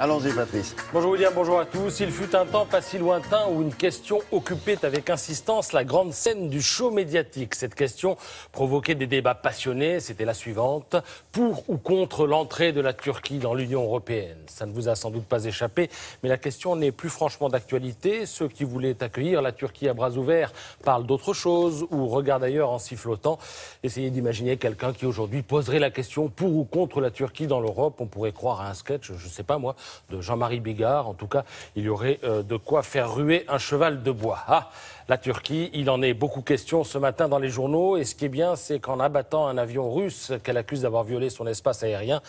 Allons-y, Patrice. Bonjour bonjour à tous. Il fut un temps pas si lointain où une question occupait avec insistance la grande scène du show médiatique. Cette question provoquait des débats passionnés. C'était la suivante. Pour ou contre l'entrée de la Turquie dans l'Union européenne Ça ne vous a sans doute pas échappé, mais la question n'est plus franchement d'actualité. Ceux qui voulaient accueillir la Turquie à bras ouverts parlent d'autre chose ou regardent ailleurs en sifflotant. Essayez d'imaginer quelqu'un qui aujourd'hui poserait la question pour ou contre la Turquie dans l'Europe. On pourrait croire à un sketch, je ne sais pas moi de Jean-Marie Bigard. En tout cas, il y aurait euh, de quoi faire ruer un cheval de bois. Ah, la Turquie, il en est beaucoup question ce matin dans les journaux. Et ce qui est bien, c'est qu'en abattant un avion russe qu'elle accuse d'avoir violé son espace aérien,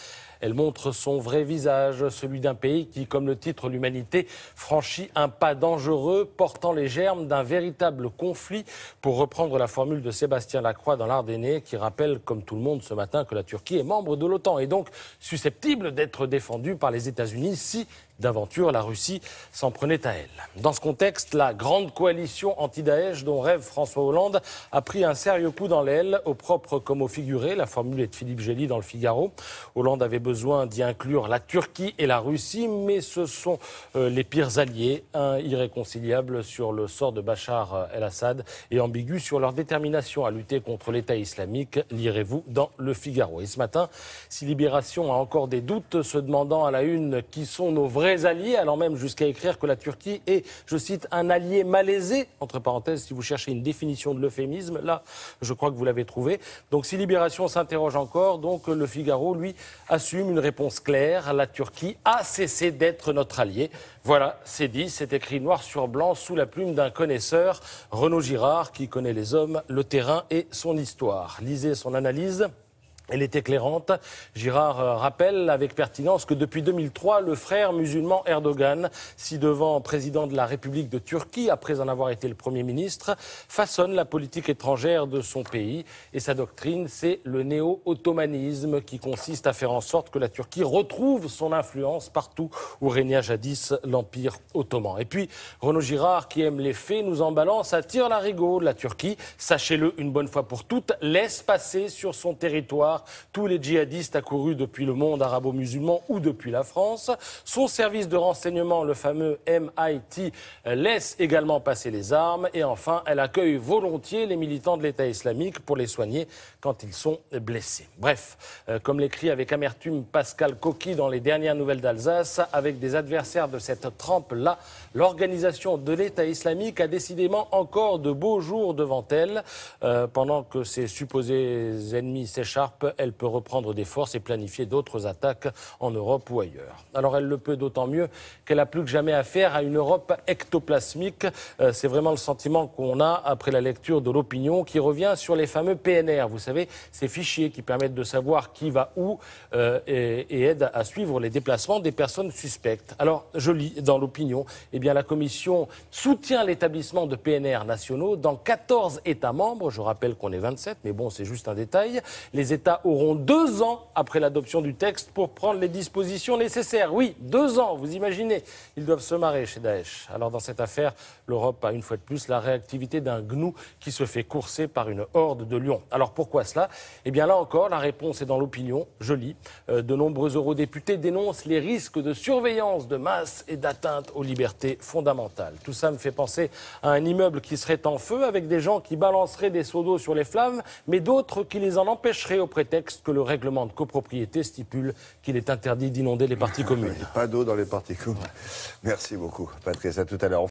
elle montre son vrai visage, celui d'un pays qui, comme le titre l'humanité, franchit un pas dangereux, portant les germes d'un véritable conflit, pour reprendre la formule de Sébastien Lacroix dans l'Ardennais, qui rappelle, comme tout le monde ce matin, que la Turquie est membre de l'OTAN et donc susceptible d'être défendue par les États-Unis si d'aventure, la Russie s'en prenait à elle. Dans ce contexte, la grande coalition anti-Daesh dont rêve François Hollande a pris un sérieux coup dans l'aile, au propre comme au figuré. La formule est de Philippe Gély dans le Figaro. Hollande avait besoin d'y inclure la Turquie et la Russie, mais ce sont euh, les pires alliés, un irréconciliable sur le sort de Bachar euh, el-Assad et ambigu sur leur détermination à lutter contre l'État islamique. Lirez-vous dans le Figaro. Et ce matin, si Libération a encore des doutes, se demandant à la une qui sont nos vrais alliés, allant même jusqu'à écrire que la Turquie est, je cite, un allié malaisé, entre parenthèses, si vous cherchez une définition de l'euphémisme, là, je crois que vous l'avez trouvé. Donc si Libération s'interroge encore, donc le Figaro, lui, assume une réponse claire. La Turquie a cessé d'être notre allié. Voilà, c'est dit, c'est écrit noir sur blanc sous la plume d'un connaisseur, Renaud Girard, qui connaît les hommes, le terrain et son histoire. Lisez son analyse. Elle est éclairante. Girard euh, rappelle avec pertinence que depuis 2003, le frère musulman Erdogan, si devant président de la République de Turquie, après en avoir été le Premier ministre, façonne la politique étrangère de son pays. Et sa doctrine, c'est le néo-ottomanisme qui consiste à faire en sorte que la Turquie retrouve son influence partout où régnait jadis l'Empire ottoman. Et puis, Renaud Girard, qui aime les faits, nous en balance la tir larigot La Turquie, sachez-le une bonne fois pour toutes, laisse passer sur son territoire tous les djihadistes accourus depuis le monde arabo-musulman ou depuis la France. Son service de renseignement, le fameux MIT, laisse également passer les armes. Et enfin, elle accueille volontiers les militants de l'État islamique pour les soigner quand ils sont blessés. Bref, euh, comme l'écrit avec amertume Pascal Coqui dans les dernières nouvelles d'Alsace, avec des adversaires de cette trempe-là, l'organisation de l'État islamique a décidément encore de beaux jours devant elle. Euh, pendant que ses supposés ennemis s'écharpent, elle peut reprendre des forces et planifier d'autres attaques en Europe ou ailleurs. Alors elle le peut d'autant mieux qu'elle a plus que jamais affaire à une Europe ectoplasmique. Euh, c'est vraiment le sentiment qu'on a après la lecture de l'opinion qui revient sur les fameux PNR. Vous savez, ces fichiers qui permettent de savoir qui va où euh, et, et aident à suivre les déplacements des personnes suspectes. Alors je lis dans l'opinion, eh bien la Commission soutient l'établissement de PNR nationaux dans 14 États membres. Je rappelle qu'on est 27, mais bon, c'est juste un détail. Les États auront deux ans après l'adoption du texte pour prendre les dispositions nécessaires. Oui, deux ans, vous imaginez. Ils doivent se marrer chez Daesh. Alors dans cette affaire, l'Europe a une fois de plus la réactivité d'un gnou qui se fait courser par une horde de lions. Alors pourquoi cela Eh bien là encore, la réponse est dans l'opinion. Je lis. Euh, de nombreux eurodéputés dénoncent les risques de surveillance de masse et d'atteinte aux libertés fondamentales. Tout ça me fait penser à un immeuble qui serait en feu avec des gens qui balanceraient des seaux d'eau sur les flammes, mais d'autres qui les en empêcheraient auprès de texte que le règlement de copropriété stipule qu'il est interdit d'inonder les parties ah, communes. Pas d'eau dans les parties communes. Merci beaucoup, Patrice. À tout à l'heure.